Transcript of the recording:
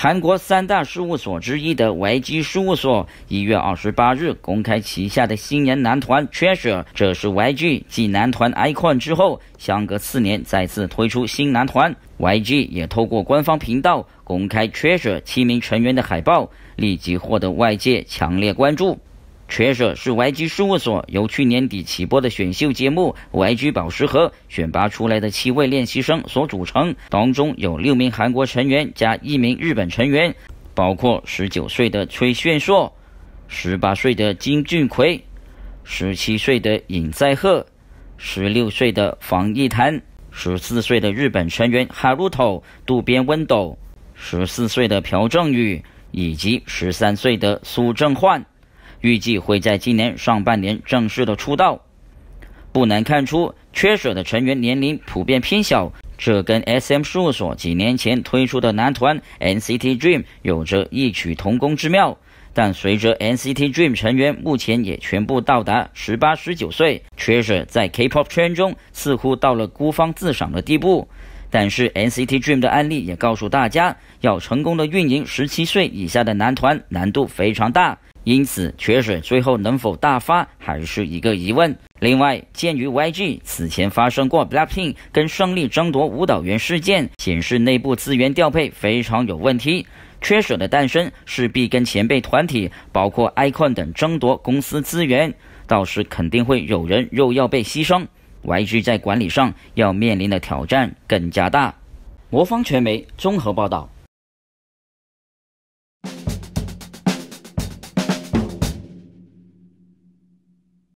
韩国三大事务所之一的 YG 事务所，一月二十八日公开旗下的新年男团 Treasure。这是 YG 继男团 Icon 之后，相隔四年再次推出新男团。YG 也透过官方频道公开 Treasure 七名成员的海报，立即获得外界强烈关注。确实是 YG 事务所由去年底起播的选秀节目《YG 宝石盒》选拔出来的七位练习生所组成，当中有六名韩国成员加一名日本成员，包括十九岁的崔炫硕、十八岁的金俊奎、十七岁的尹在赫、十六岁的房义坦、十四岁的日本成员哈鲁头、渡边温斗、十四岁的朴正宇以及十三岁的苏正焕。预计会在今年上半年正式的出道。不难看出缺水的成员年龄普遍偏小，这跟 S M 事务所几年前推出的男团 NCT Dream 有着异曲同工之妙。但随着 NCT Dream 成员目前也全部到达十八、十九岁缺水在 K-pop 圈中似乎到了孤芳自赏的地步。但是 NCT Dream 的案例也告诉大家，要成功的运营十七岁以下的男团难度非常大。因此，缺水最后能否大发还是一个疑问。另外，鉴于 YG 此前发生过 Blackpink 跟胜利争夺舞蹈员事件，显示内部资源调配非常有问题。缺水的诞生势必跟前辈团体，包括 Icon 等争夺公司资源，到时肯定会有人肉要被牺牲。YG 在管理上要面临的挑战更加大。魔方传媒综合报道。